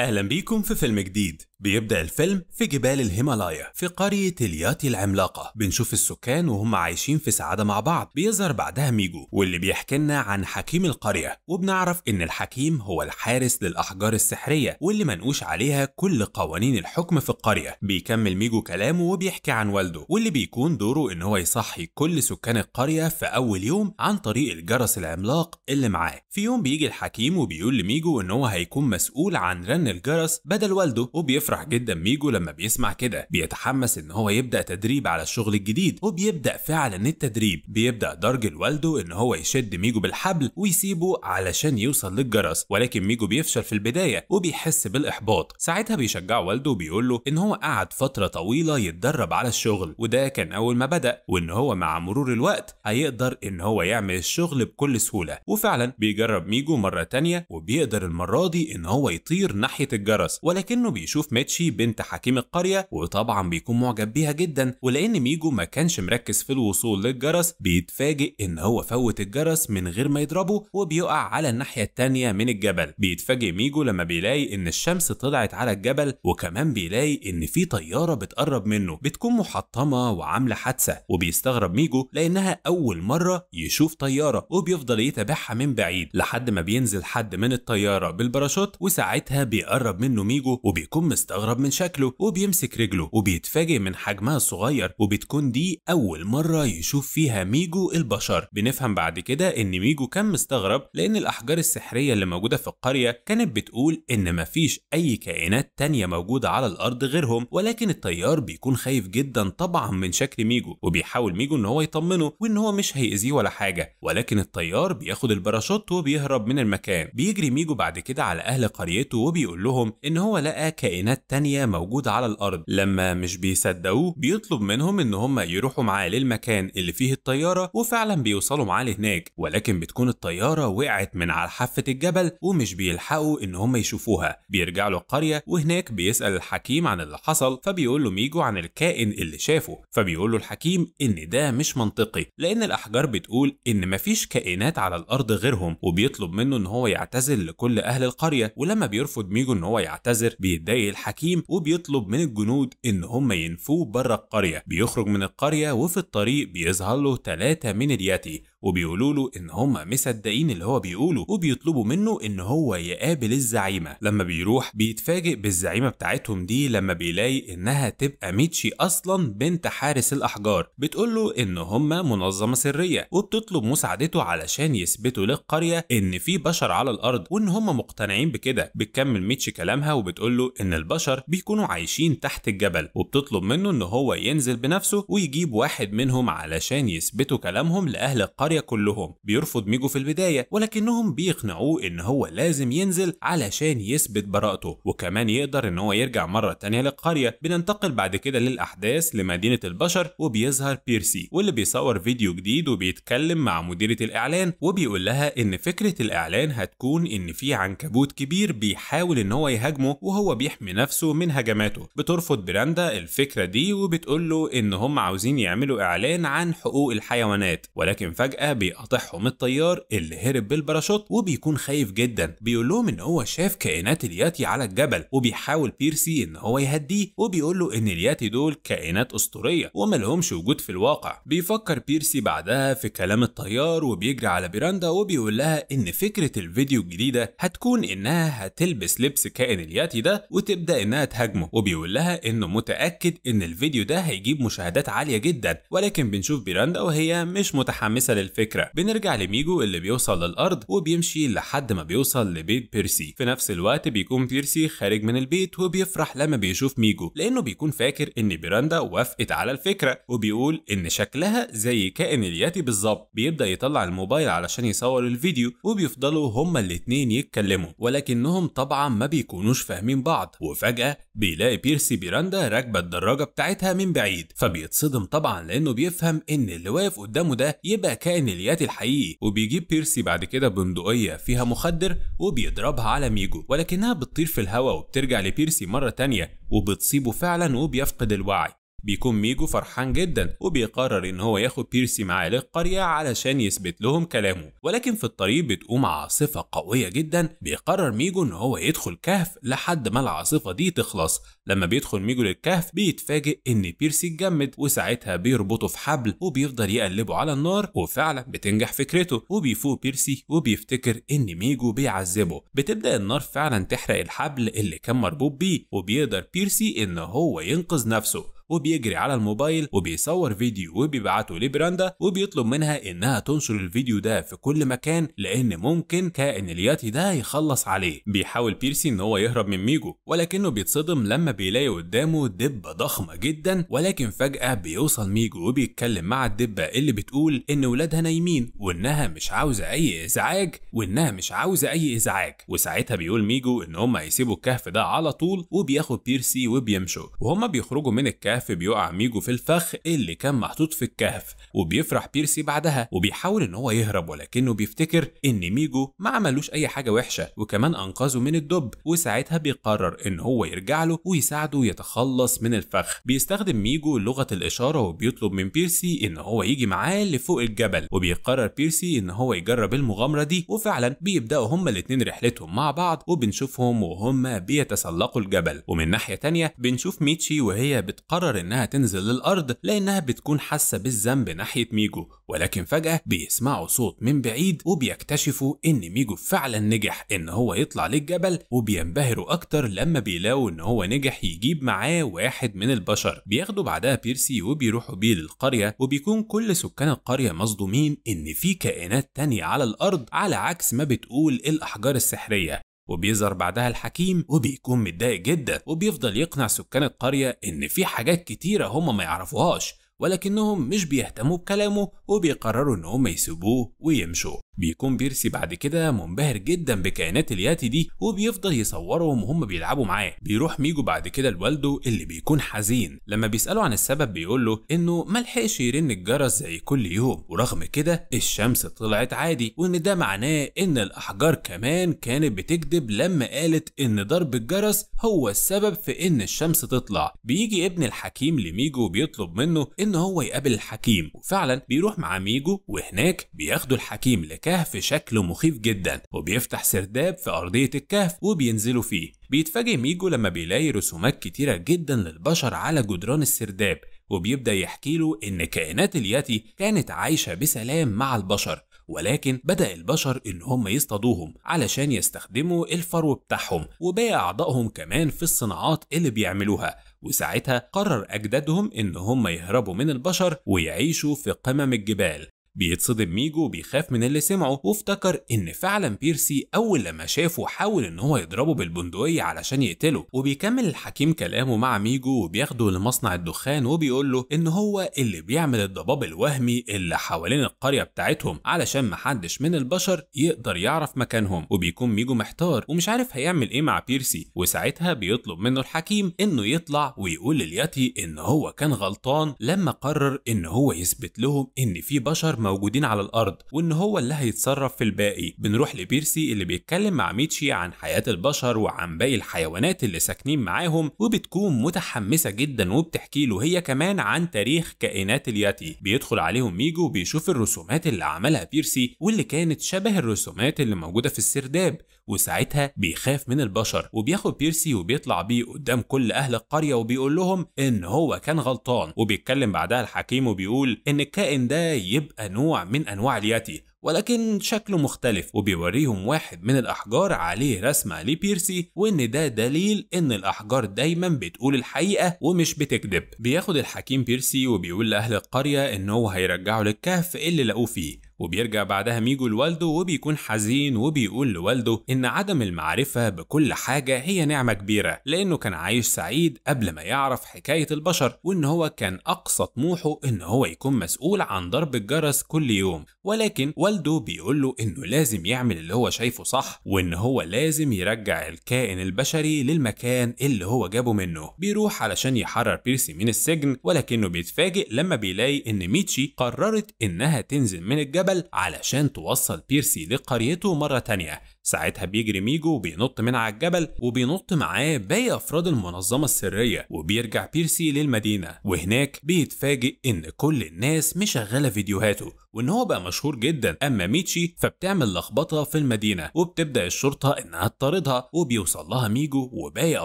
أهلا بيكم في فيلم جديد بيبدأ الفيلم في جبال الهيمالايا في قرية الياتي العملاقة بنشوف السكان وهم عايشين في سعادة مع بعض بيظهر بعدها ميجو واللي بيحكي لنا عن حكيم القرية وبنعرف إن الحكيم هو الحارس للأحجار السحرية واللي منقوش عليها كل قوانين الحكم في القرية بيكمل ميجو كلامه وبيحكي عن والده واللي بيكون دوره إن هو يصحي كل سكان القرية في أول يوم عن طريق الجرس العملاق اللي معاه في يوم بيجي الحكيم وبيقول لميجو إن هو هيكون مسؤول عن رن الجرس بدل والده وبيفرح بيفرح جدا ميجو لما بيسمع كده بيتحمس ان هو يبدا تدريب على الشغل الجديد وبيبدا فعلا التدريب بيبدا درج لوالده ان هو يشد ميجو بالحبل ويسيبه علشان يوصل للجرس ولكن ميجو بيفشل في البدايه وبيحس بالاحباط ساعتها بيشجع والده وبيقول له ان هو قعد فتره طويله يتدرب على الشغل وده كان اول ما بدا وان هو مع مرور الوقت هيقدر ان هو يعمل الشغل بكل سهوله وفعلا بيجرب ميجو مره تانية وبيقدر المره دي ان هو يطير ناحيه الجرس ولكنه بيشوف ميتشي بنت حكيم القرية وطبعا بيكون معجب بيها جدا ولأن ميجو ما كانش مركز في الوصول للجرس بيتفاجئ إن هو فوت الجرس من غير ما يضربه وبيقع على الناحية التانية من الجبل بيتفاجئ ميجو لما بيلاقي إن الشمس طلعت على الجبل وكمان بيلاقي إن في طيارة بتقرب منه بتكون محطمة وعاملة حادثة وبيستغرب ميجو لأنها أول مرة يشوف طيارة وبيفضل يتابعها من بعيد لحد ما بينزل حد من الطيارة بالباراشوت وساعتها بيقرب منه ميجو وبيكون مست بيستغرب من شكله وبيمسك رجله وبيتفاجئ من حجمها الصغير وبتكون دي أول مرة يشوف فيها ميجو البشر بنفهم بعد كده إن ميجو كان مستغرب لأن الأحجار السحرية اللي موجودة في القرية كانت بتقول إن مفيش أي كائنات تانية موجودة على الأرض غيرهم ولكن الطيار بيكون خايف جدا طبعا من شكل ميجو وبيحاول ميجو إن هو يطمنه وإن هو مش هيأذيه ولا حاجة ولكن الطيار بياخد الباراشوت وبيهرب من المكان بيجري ميجو بعد كده على أهل قريته وبيقول لهم إن هو لقى كائنات كائنات تانية موجودة على الأرض لما مش بيصدقوه بيطلب منهم إن هم يروحوا معاه للمكان اللي فيه الطيارة وفعلا بيوصلوا معاه لهناك ولكن بتكون الطيارة وقعت من على حافة الجبل ومش بيلحقوا إن هم يشوفوها بيرجع له القرية وهناك بيسأل الحكيم عن اللي حصل فبيقول له ميجو عن الكائن اللي شافه فبيقول له الحكيم إن ده مش منطقي لأن الأحجار بتقول إن مفيش كائنات على الأرض غيرهم وبيطلب منه إن هو يعتذر لكل أهل القرية ولما بيرفض ميجو إن هو يعتذر بيتضايق الحكيم وبيطلب من الجنود إن هم ينفوه بره القرية بيخرج من القرية وفي الطريق بيظهر له ثلاثة من الياتي وبيقولوا له ان هم مصدقين اللي هو بيقوله وبيطلبوا منه ان هو يقابل الزعيمه لما بيروح بيتفاجئ بالزعيمه بتاعتهم دي لما بيلاقي انها تبقى ميتشي اصلا بنت حارس الاحجار بتقول له ان هم منظمه سريه وبتطلب مساعدته علشان يثبتوا للقريه ان في بشر على الارض وان هم مقتنعين بكده بتكمل ميتشي كلامها وبتقول له ان البشر بيكونوا عايشين تحت الجبل وبتطلب منه ان هو ينزل بنفسه ويجيب واحد منهم علشان يثبتوا كلامهم لاهل القريه القرية كلهم بيرفض ميجو في البداية ولكنهم بيقنعوه إن هو لازم ينزل علشان يثبت براءته وكمان يقدر إن هو يرجع مرة تانية للقرية بننتقل بعد كده للأحداث لمدينة البشر وبيظهر بيرسي واللي بيصور فيديو جديد وبيتكلم مع مديرة الإعلان وبيقول لها إن فكرة الإعلان هتكون إن في عنكبوت كبير بيحاول إن هو يهاجمه وهو بيحمي نفسه من هجماته بترفض براندا الفكرة دي وبتقول له إن هم عاوزين يعملوا إعلان عن حقوق الحيوانات ولكن فجأة فجأة بيقاطعهم الطيار اللي هرب بالباراشوت وبيكون خايف جدا بيقول لهم ان هو شاف كائنات الياتي على الجبل وبيحاول بيرسي ان هو يهديه وبيقول له ان الياتي دول كائنات اسطورية وملهمش وجود في الواقع بيفكر بيرسي بعدها في كلام الطيار وبيجري على بيراندا وبيقول لها ان فكرة الفيديو الجديدة هتكون انها هتلبس لبس كائن الياتي ده وتبدأ انها تهاجمه وبيقول لها انه متأكد ان الفيديو ده هيجيب مشاهدات عالية جدا ولكن بنشوف بيراندا وهي مش متحمسة للفيديو الفكره بنرجع لميجو اللي بيوصل للارض وبيمشي لحد ما بيوصل لبيت بيرسي في نفس الوقت بيكون بيرسي خارج من البيت وبيفرح لما بيشوف ميجو لانه بيكون فاكر ان بيراندا وافقت على الفكره وبيقول ان شكلها زي كائن الياتي بالظبط بيبدا يطلع الموبايل علشان يصور الفيديو وبيفضلوا هما الاتنين يتكلموا ولكنهم طبعا ما بيكونوش فاهمين بعض وفجاه بيلاقي بيرسي بيراندا راكبه الدراجه بتاعتها من بعيد فبيتصدم طبعا لانه بيفهم ان اللي واقف قدامه ده يبقى كائن اليات الحقيقي وبيجيب بيرسي بعد كده بندقية فيها مخدر وبيضربها على ميجو ولكنها بتطير في الهواء وبترجع لبيرسي مرة تانية وبتصيبه فعلا وبيفقد الوعي بيكون ميجو فرحان جدا وبيقرر ان هو ياخد بيرسي معاه للقرية علشان يثبت لهم كلامه ولكن في الطريق بتقوم عاصفة قوية جدا بيقرر ميجو ان هو يدخل كهف لحد ما العاصفة دي تخلص لما بيدخل ميجو للكهف بيتفاجئ ان بيرسي اتجمد وساعتها بيربطه في حبل وبيفضل يقلبه على النار وفعلا بتنجح فكرته وبيفوق بيرسي وبيفتكر ان ميجو بيعذبه بتبدأ النار فعلا تحرق الحبل اللي كان مربوط بيه وبيقدر بيرسي ان هو ينقذ نفسه وبيجري على الموبايل وبيصور فيديو وبيبعته لبراندا وبيطلب منها انها تنشر الفيديو ده في كل مكان لان ممكن كائن الياتي ده يخلص عليه بيحاول بيرسي ان هو يهرب من ميجو ولكنه بيتصدم لما بيلاقي قدامه دبه ضخمه جدا ولكن فجاه بيوصل ميجو وبيتكلم مع الدبه اللي بتقول ان ولادها نايمين وانها مش عاوزه اي ازعاج وانها مش عاوزه اي ازعاج وساعتها بيقول ميجو ان هم هيسيبوا الكهف ده على طول وبياخد بيرسي وبيمشوا وهما بيخرجوا من الكهف الكهف بيقع ميجو في الفخ اللي كان محطوط في الكهف وبيفرح بيرسي بعدها وبيحاول ان هو يهرب ولكنه بيفتكر ان ميجو ما عملوش اي حاجه وحشه وكمان انقذه من الدب وساعتها بيقرر ان هو يرجع له ويساعده يتخلص من الفخ بيستخدم ميجو لغه الاشاره وبيطلب من بيرسي ان هو يجي معاه لفوق الجبل وبيقرر بيرسي ان هو يجرب المغامره دي وفعلا بيبداوا هما الاتنين رحلتهم مع بعض وبنشوفهم وهما بيتسلقوا الجبل ومن ناحيه تانية بنشوف ميتشي وهي بتقرر بتقرر إنها تنزل للأرض لأنها بتكون حاسة بالذنب ناحية ميجو ولكن فجأة بيسمعوا صوت من بعيد وبيكتشفوا إن ميجو فعلا نجح إن هو يطلع للجبل وبينبهروا أكتر لما بيلاقوا إن هو نجح يجيب معاه واحد من البشر بياخدوا بعدها بيرسي وبيروحوا بيه للقرية وبيكون كل سكان القرية مصدومين إن في كائنات تانية على الأرض على عكس ما بتقول الأحجار السحرية وبيظهر بعدها الحكيم وبيكون متضايق جدا وبيفضل يقنع سكان القرية إن في حاجات كتيرة هم ما يعرفوهاش ولكنهم مش بيهتموا بكلامه وبيقرروا انهم يسيبوه ويمشوا بيكون بيرسي بعد كده منبهر جدا بكائنات الياتي دي وبيفضل يصورهم وهم بيلعبوا معاه بيروح ميجو بعد كده لوالده اللي بيكون حزين لما بيساله عن السبب بيقول له انه ما لحقش يرن الجرس زي كل يوم ورغم كده الشمس طلعت عادي وان ده معناه ان الاحجار كمان كانت بتكذب لما قالت ان ضرب الجرس هو السبب في ان الشمس تطلع بيجي ابن الحكيم لميجو وبيطلب منه إن ان هو يقابل الحكيم وفعلا بيروح مع ميجو وهناك بياخدوا الحكيم لكهف شكله مخيف جدا وبيفتح سرداب في ارضيه الكهف وبينزلوا فيه بيتفاجئ ميجو لما بيلاقي رسومات كتيره جدا للبشر على جدران السرداب وبيبدا يحكي له ان كائنات الياتي كانت عايشه بسلام مع البشر ولكن بدأ البشر إن هم يصطادوهم علشان يستخدموا الفرو بتاعهم وباقي أعضائهم كمان في الصناعات اللي بيعملوها وساعتها قرر أجدادهم إن هم يهربوا من البشر ويعيشوا في قمم الجبال بيتصدم ميجو وبيخاف من اللي سمعه وافتكر ان فعلا بيرسي اول لما شافه حاول ان هو يضربه بالبندقية علشان يقتله وبيكمل الحكيم كلامه مع ميجو وبياخده لمصنع الدخان وبيقول له ان هو اللي بيعمل الضباب الوهمي اللي حوالين القرية بتاعتهم علشان محدش من البشر يقدر يعرف مكانهم وبيكون ميجو محتار ومش عارف هيعمل ايه مع بيرسي وساعتها بيطلب منه الحكيم انه يطلع ويقول للياتي ان هو كان غلطان لما قرر ان هو يثبت لهم ان في بشر موجودين على الارض وان هو اللي هيتصرف في الباقي بنروح لبيرسي اللي بيتكلم مع ميتشي عن حياه البشر وعن باقي الحيوانات اللي ساكنين معاهم وبتكون متحمسه جدا وبتحكي له هي كمان عن تاريخ كائنات الياتي بيدخل عليهم ميجو وبيشوف الرسومات اللي عملها بيرسي واللي كانت شبه الرسومات اللي موجوده في السرداب وساعتها بيخاف من البشر وبياخد بيرسي وبيطلع بيه قدام كل أهل القرية وبيقول لهم إن هو كان غلطان وبيتكلم بعدها الحكيم وبيقول إن الكائن ده يبقى نوع من أنواع اليتي ولكن شكله مختلف وبيوريهم واحد من الأحجار عليه رسمة لبيرسي وإن ده دليل إن الأحجار دايما بتقول الحقيقة ومش بتكذب بياخد الحكيم بيرسي وبيقول لأهل القرية إن هو هيرجعه للكهف اللي لقوه فيه وبيرجع بعدها ميجو لوالده وبيكون حزين وبيقول لوالده إن عدم المعرفة بكل حاجة هي نعمة كبيرة لأنه كان عايش سعيد قبل ما يعرف حكاية البشر وإن هو كان أقصى طموحه إن هو يكون مسؤول عن ضرب الجرس كل يوم ولكن والده بيقول له إنه لازم يعمل اللي هو شايفه صح وإن هو لازم يرجع الكائن البشري للمكان اللي هو جابه منه بيروح علشان يحرر بيرسي من السجن ولكنه بيتفاجئ لما بيلاقي إن ميتشي قررت إنها تنزل من الجبل علشان توصل بيرسي لقريته مرة تانية ساعتها بيجري ميجو وبينط من على الجبل وبينط معاه باقي افراد المنظمه السريه وبيرجع بيرسي للمدينه وهناك بيتفاجئ ان كل الناس مشغله فيديوهاته وان هو بقى مشهور جدا اما ميتشي فبتعمل لخبطه في المدينه وبتبدا الشرطه انها تطاردها وبيوصل لها ميجو وباقي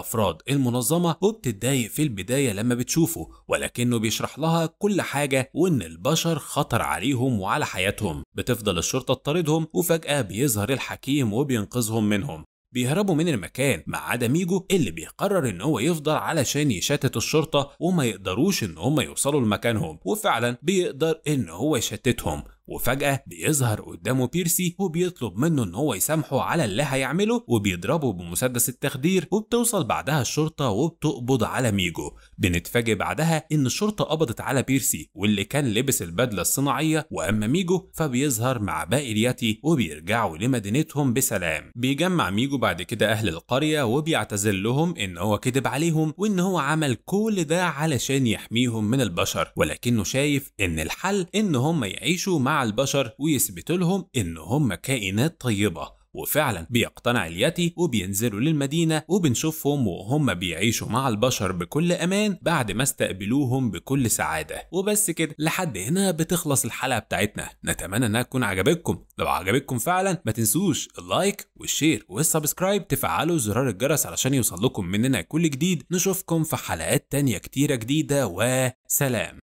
افراد المنظمه وبتتضايق في البدايه لما بتشوفه ولكنه بيشرح لها كل حاجه وان البشر خطر عليهم وعلى حياتهم بتفضل الشرطه تطاردهم وفجاه بيظهر الحكيم وبينقذهم منهم بيهربوا من المكان مع عدا ميجو اللي بيقرر ان هو يفضل علشان يشتت الشرطه وما يقدروش ان هم يوصلوا لمكانهم وفعلا بيقدر ان هو يشتتهم وفجأة بيظهر قدامه بيرسي وبيطلب منه إن هو يسامحه على اللي هيعمله وبيضربه بمسدس التخدير وبتوصل بعدها الشرطة وبتقبض على ميجو بنتفاجئ بعدها إن الشرطة قبضت على بيرسي واللي كان لبس البدلة الصناعية وأما ميجو فبيظهر مع باقي الياتي وبيرجعوا لمدينتهم بسلام بيجمع ميجو بعد كده أهل القرية وبيعتذر لهم إن هو كذب عليهم وإن هو عمل كل ده علشان يحميهم من البشر ولكنه شايف إن الحل إن هم يعيشوا مع مع البشر ويثبت لهم إن هم كائنات طيبة وفعلا بيقتنع اليتي وبينزلوا للمدينة وبنشوفهم وهم بيعيشوا مع البشر بكل أمان بعد ما استقبلوهم بكل سعادة وبس كده لحد هنا بتخلص الحلقة بتاعتنا نتمنى انها تكون عجبتكم لو عجبتكم فعلا ما تنسوش اللايك والشير والسبسكرايب تفعلوا زرار الجرس علشان يوصلكم مننا كل جديد نشوفكم في حلقات تانية كتيرة جديدة وسلام